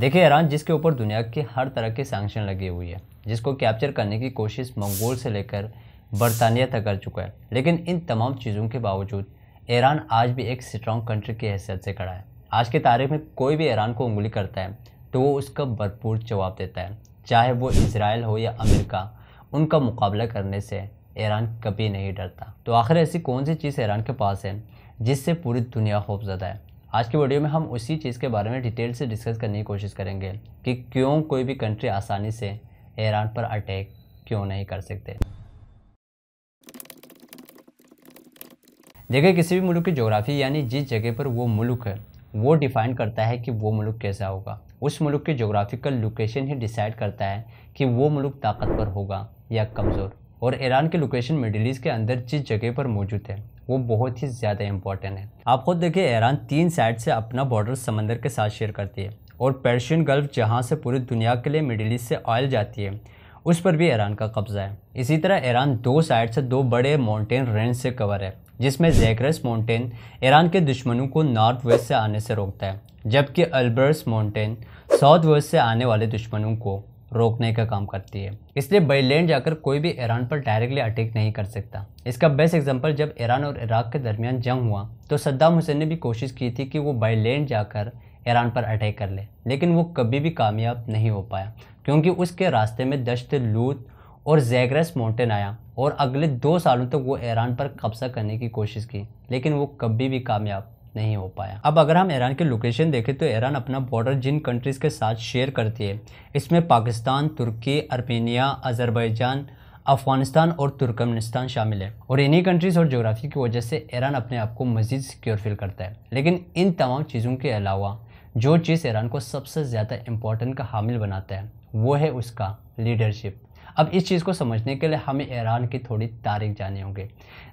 देखिए ईरान जिसके ऊपर दुनिया के हर तरह के सैंक्शन लगी हुई है जिसको कैप्चर करने की कोशिश मंगोल से लेकर बरतानिया तक कर चुका है लेकिन इन तमाम चीज़ों के बावजूद ईरान आज भी एक स्ट्रॉन्ग कंट्री की हैसियत से खड़ा है आज की तारीख में कोई भी ईरान को उंगली करता है तो वो उसका भरपूर जवाब देता है चाहे वो इसराइल हो या अमेरिका उनका मुकाबला करने से ईरान कभी नहीं डरता तो आखिर ऐसी कौन सी चीज़ ईरान के पास है जिससे पूरी दुनिया खौफजदा है आज की वीडियो में हम उसी चीज़ के बारे में डिटेल से डिस्कस करने की कोशिश करेंगे कि क्यों कोई भी कंट्री आसानी से ईरान पर अटैक क्यों नहीं कर सकते देखिए किसी भी मुल्क की जोग्राफ़ी यानी जिस जगह पर वो मुल्क है वो डिफ़ाइन करता है कि वो मुल्क कैसा होगा उस मुल्क की जोग्राफिकल लोकेशन ही डिसाइड करता है कि वो मुल्क ताकतवर होगा या कमज़ोर और ईरान के लोकेशन मिडिल ईस्ट के अंदर जिस जगह पर मौजूद है वो बहुत ही ज़्यादा इंपॉर्टेंट है आप खुद देखिए ईरान तीन साइड से अपना बॉर्डर समंदर के साथ शेयर करती है और पर्शियन गल्फ जहाँ से पूरी दुनिया के लिए मिडिल ईस्ट से ऑयल जाती है उस पर भी ईरान का कब्ज़ा है इसी तरह ईरान दो साइड से दो बड़े माउंटेन रेंज से कवर है जिसमें जैक्रस माउंटेन ईरान के दुश्मनों को नॉर्थ वेस्ट से आने से रोकता है जबकि अल्बर्स माउंटेन साउथ वेस्ट से आने वाले दुश्मनों को रोकने का काम करती है इसलिए बेलैंड जाकर कोई भी ईरान पर डायरेक्टली अटैक नहीं कर सकता इसका बेस्ट एग्जांपल जब ईरान और इराक के दरमियान जंग हुआ तो सद्दाम हुसैन ने भी कोशिश की थी कि वो बेलैंड जाकर ईरान पर अटैक कर ले लेकिन वो कभी भी कामयाब नहीं हो पाया क्योंकि उसके रास्ते में दश्त लूत और जैगरस माउंटेन आया और अगले दो सालों तक तो वो ईरान पर कब्जा करने की कोशिश की लेकिन वो कभी भी कामयाब नहीं हो पाया अब अगर हम ईरान की लोकेशन देखें तो ईरान अपना बॉर्डर जिन कंट्रीज़ के साथ शेयर करती है इसमें Pakistan Turkey Armenia Azerbaijan Afghanistan और तुर्कमेनिस्तान शामिल है और इन्हीं कंट्रीज़ और जोग्राफी की वजह से ईरान अपने आप को मज़ीद सिक्योर फील करता है लेकिन इन तमाम चीज़ों के अलावा जो चीज़ ईरान को सबसे ज़्यादा इम्पोर्टेंट का हामिल बनाता है वो है उसका लीडरशिप अब इस चीज़ को समझने के लिए हमें ईरान की थोड़ी तारीख जानी होगी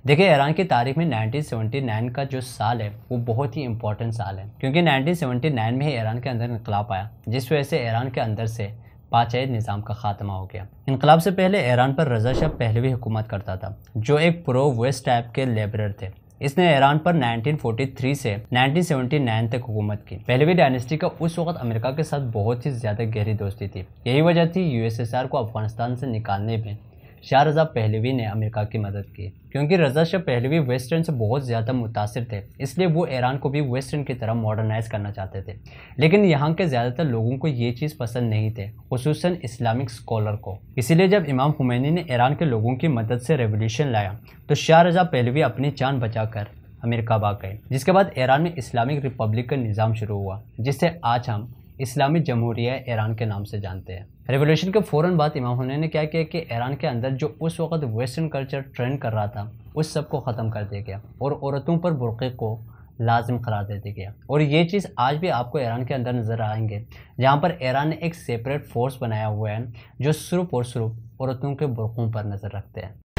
देखिए ईरान की तारीख में 1979 का जो साल है वो बहुत ही इंपॉर्टेंट साल है क्योंकि 1979 में ही ईरान के अंदर इनकलाब आया जिस वजह से ईरान के अंदर से पाचायद निज़ाम का खात्मा हो गया इनकलाब से पहले ईरान पर रजा शाह पहले भी हुकूमत करता था जो एक प्रो वेस्ट टाइप के लेबर थे इसने ईरान पर 1943 से 1979 तक हुकूमत की पहलवी डायनेस्टी का उस वक्त अमेरिका के साथ बहुत ही ज़्यादा गहरी दोस्ती थी यही वजह थी यूएसएसआर को अफगानिस्तान से निकालने में शाह रज़ा पहलवी ने अमेरिका की मदद की क्योंकि रज़ा शाह पहलवी वेस्टर्न से बहुत ज़्यादा मुतासर थे इसलिए वो ईरान को भी वेस्टर्न की तरह मॉडर्नाइज करना चाहते थे लेकिन यहाँ के ज़्यादातर लोगों को ये चीज़ पसंद नहीं थे खसूस इस्लामिक स्कॉलर को इसीलिए जब इमाम हुमैनी ने ईरान के लोगों की मदद से रेवोल्यूशन लाया तो शाह रज़ा पहलवी अपनी जान बचा अमेरिका भाग गए जिसके बाद ईरान में इस्लामिक रिपब्लिक का निज़ाम शुरू हुआ जिससे आज हम इस्लामी जमहूरिया ईरान के नाम से जानते हैं रेवोल्यूशन के फ़ौर बाद इमाम हुसैन ने क्या किया कि ईरान के अंदर जो उस वक्त वेस्टर्न कल्चर ट्रेंड कर रहा था उस सब को ख़त्म कर दिया गया और औरतों पर बुरक़े को लाजम करार दे दिया गया और ये चीज़ आज भी आपको ईरान के अंदर नज़र आएंगे जहाँ पर ईरान ने एक सेपरेट फोर्स बनाया हुआ है जो सिर्फ और सिर्फ औरतों के बुरक़ों पर नज़र रखते हैं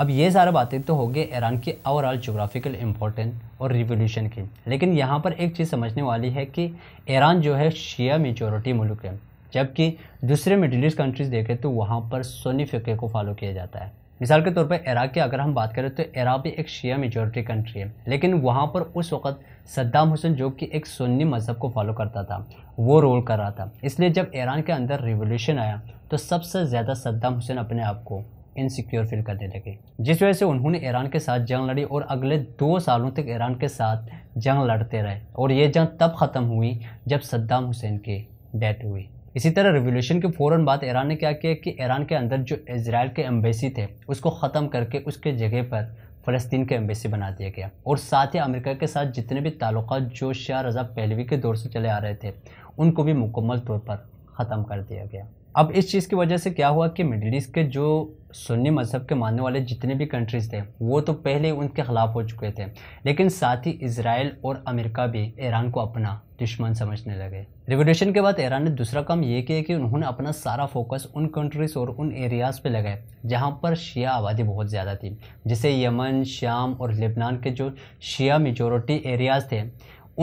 अब ये सारा बातें तो हो ईरान के ओवरऑल जोग्राफिकल इम्पोर्टेंट और रिवोल्यूशन की लेकिन यहाँ पर एक चीज़ समझने वाली है कि ईरान जो है शिया मेजोरिटी मुल्क है जबकि दूसरे मिडिल ईस्ट कंट्रीज़ देखें तो वहाँ पर सोनी फ़िके को फॉलो किया जाता है मिसाल के तौर पर इराक की अगर हम बात करें तो इराक भी एक शिया मेजोरिटी कंट्री है लेकिन वहाँ पर उस वक्त सद्दाम हुसैन जो कि एक सुन्नी मज़हब को फॉलो करता था वो रोल कर रहा था इसलिए जब ईरान के अंदर रिवोल्यूशन आया तो सबसे ज़्यादा सद्दाम हुसैन अपने आप को इनसिक्योर फील करने लगे जिस वजह से उन्होंने ईरान के साथ जंग लड़ी और अगले दो सालों तक ईरान के साथ जंग लड़ते रहे और ये जंग तब ख़त्म हुई जब सद्दाम हुसैन की डेथ हुई इसी तरह रिवोल्यूशन के फ़ौर बाद ईरान ने क्या किया कि ईरान के अंदर जो इसराइल के एम्बेसी थे उसको ख़त्म करके उसके जगह पर फ़लस्तीन के एम्बेसी बना दिया गया और साथ ही अमेरिका के साथ जितने भी ताल्लुक जो शाह रजा पहलवी के दौर से चले आ रहे थे उनको भी मुकम्मल तौर पर ख़त्म कर दिया गया अब इस चीज़ की वजह से क्या हुआ कि मिडिल ईस्ट के जो सुन्नी मज़हब के मानने वाले जितने भी कंट्रीज़ थे वो तो पहले उनके ख़िलाफ़ हो चुके थे लेकिन साथ ही इसराइल और अमेरिका भी ईरान को अपना दुश्मन समझने लगे रेगुलेशन के बाद ईरान ने दूसरा काम ये किया कि उन्होंने अपना सारा फोकस उन कंट्रीज़ और उन एरियाज़ पे लगाए जहाँ पर शिया आबादी बहुत ज़्यादा थी जैसे यमन शाम और लेबनान के जो शिया मेजोरिटी एरियाज़ थे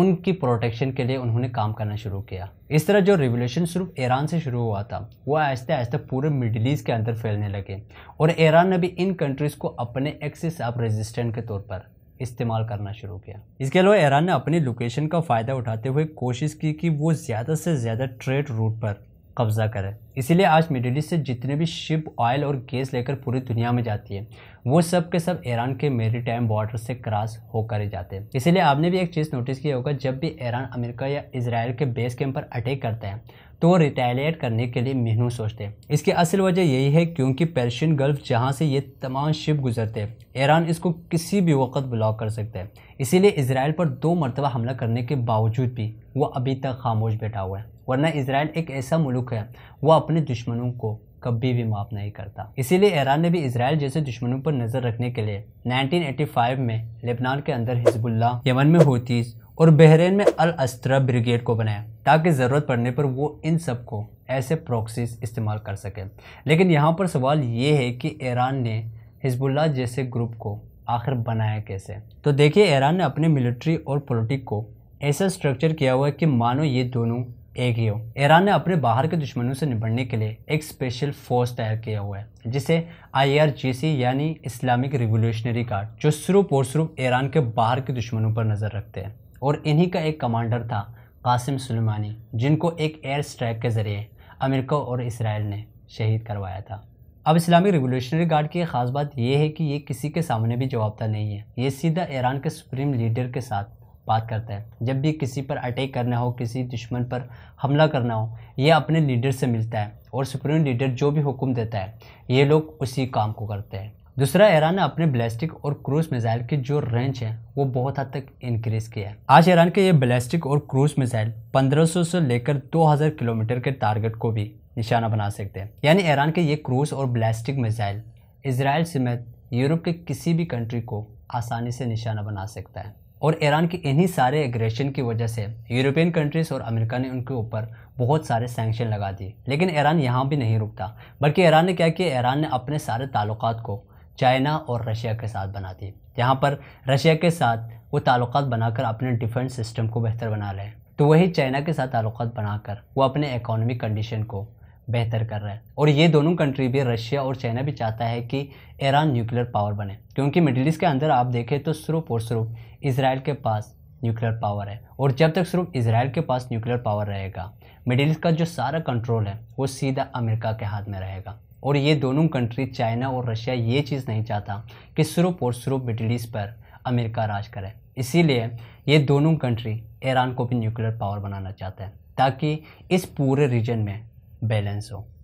उनकी प्रोटेक्शन के लिए उन्होंने काम करना शुरू किया इस तरह जो रिवोल्यूशन सिर्फ ईरान से शुरू हुआ था वह आहिस्ते आहिस्ते पूरे मिडिल ईस्ट के अंदर फैलने लगे और ईरान ने भी इन कंट्रीज़ को अपने एक्सिस ऑफ रेजिस्टेंट के तौर पर इस्तेमाल करना शुरू किया इसके अलावा ईरान ने अपनी लोकेशन का फ़ायदा उठाते हुए कोशिश की कि वो ज़्यादा से ज़्यादा ट्रेड रूट पर कब्ज़ा करे इसीलिए आज मिडिल ईस्ट से जितने भी शिप ऑयल और गैस लेकर पूरी दुनिया में जाती है वो सब के सब ईरान के मेरी टाइम बॉर्डर से क्रॉस होकर ही जाते हैं इसीलिए आपने भी एक चीज़ नोटिस किया होगा जब भी ईरान अमेरिका या इसराइल के बेस कैंप पर अटैक करता है तो वो रिटेलिएट करने के लिए मेहनू सोचते हैं इसकी असल वजह यही है क्योंकि पर्शियन गल्फ जहाँ से ये तमाम शिप गुजरते हैं ईरान इसको किसी भी वक्त ब्लॉक कर सकता है इसीलिए इसराइल पर दो मरतबा हमला करने के बावजूद भी वह अभी तक खामोश बैठा हुआ है वरना इसराइल एक ऐसा मुल्क है वह अपने दुश्मनों को कभी भी माफ़ नहीं करता इसीलिए ईरान ने भी इसराइल जैसे दुश्मनों पर नज़र रखने के लिए 1985 में लेबनान के अंदर हिजबुल्ला यमन में होतीस और बहरीन में अल अस्त्रा ब्रिगेड को बनाया ताकि ज़रूरत पड़ने पर वो इन सब को ऐसे प्रॉक्सीज इस्तेमाल कर सके लेकिन यहाँ पर सवाल ये है कि ईरान ने हिजबुल्ला जैसे ग्रुप को आखिर बनाया कैसे तो देखिए ईरान ने अपने मिलिट्री और पोलिटिक को ऐसा स्ट्रक्चर किया हुआ है कि मानो ये दोनों एक ही हो ईरान ने अपने बाहर के दुश्मनों से निपटने के लिए एक स्पेशल फोर्स तैयार किया हुआ है जिसे आईआरजीसी यानी इस्लामिक रिवोल्यूशनरी गार्ड जो सिर्फ और सिर्फ ईरान के बाहर के दुश्मनों पर नज़र रखते हैं और इन्हीं का एक कमांडर था कासिम सुलेमानी जिनको एक एयर स्ट्राइक के ज़रिए अमेरिका और इसराइल ने शहीद करवाया था अब इस्लामिक रिवोल्यूशनरी गार्ड की ख़ास बात यह है कि ये किसी के सामने भी जवाबदार नहीं है ये सीधा ईरान के सुप्रीम लीडर के साथ बात करता है जब भी किसी पर अटैक करना हो किसी दुश्मन पर हमला करना हो यह अपने लीडर से मिलता है और सुप्रीम लीडर जो भी हुक्म देता है ये लोग उसी काम को करते हैं दूसरा ईरान ने अपने ब्लास्टिक और क्रूज मिसाइल की जो रेंज है वो बहुत हद तक इंक्रीज किया है आज ईरान के ये ब्लास्टिक और क्रूज मिसाइल 1500 से लेकर 2000 किलोमीटर के टारगेट को भी निशाना बना सकते हैं यानी ईरान के ये क्रूज और ब्लास्टिक मिसाइल इसराइल समेत यूरोप के किसी भी कंट्री को आसानी से निशाना बना सकता है और ईरान के इन्हीं सारे एग्रेशन की वजह से यूरोपियन कंट्रीज़ और अमेरिका ने उनके ऊपर बहुत सारे सैंक्शन लगा दिए लेकिन ईरान यहाँ भी नहीं रुकता बल्कि ईरान ने क्या किया ईरान ने अपने सारे ताल्लुक को चाइना और रशिया के साथ बना दिए यहाँ पर रशिया के साथ वो ताल्लुक बनाकर अपने डिफेंस सिस्टम को बेहतर बना रहे हैं तो वही चाइना के साथ ताल्लुक बनाकर वो अपने इकोनॉमिक कंडीशन को बेहतर कर रहा है और ये दोनों कंट्री भी रशिया और चाइना भी चाहता है कि ईरान न्यूक्लियर पावर बने क्योंकि मिडिल ईस्ट के अंदर आप देखें तो स्वरूप और स्वरूप इसराइल के पास न्यूक्लियर पावर है और जब तक सिर्फ इसराइल के पास न्यूक्लियर पावर रहेगा मिडिल ईस्ट का जो सारा कंट्रोल है वो सीधा अमेरिका के हाथ में रहेगा और ये दोनों कंट्री चाइना और रशिया ये चीज़ नहीं चाहता कि सिर्फ और सिर्फ मिडिल ईस्ट पर अमेरिका राज करे इसीलिए ये दोनों कंट्री ईरान को भी न्यूक्लियर पावर बनाना चाहते हैं ताकि इस पूरे रीजन में बैलेंस हो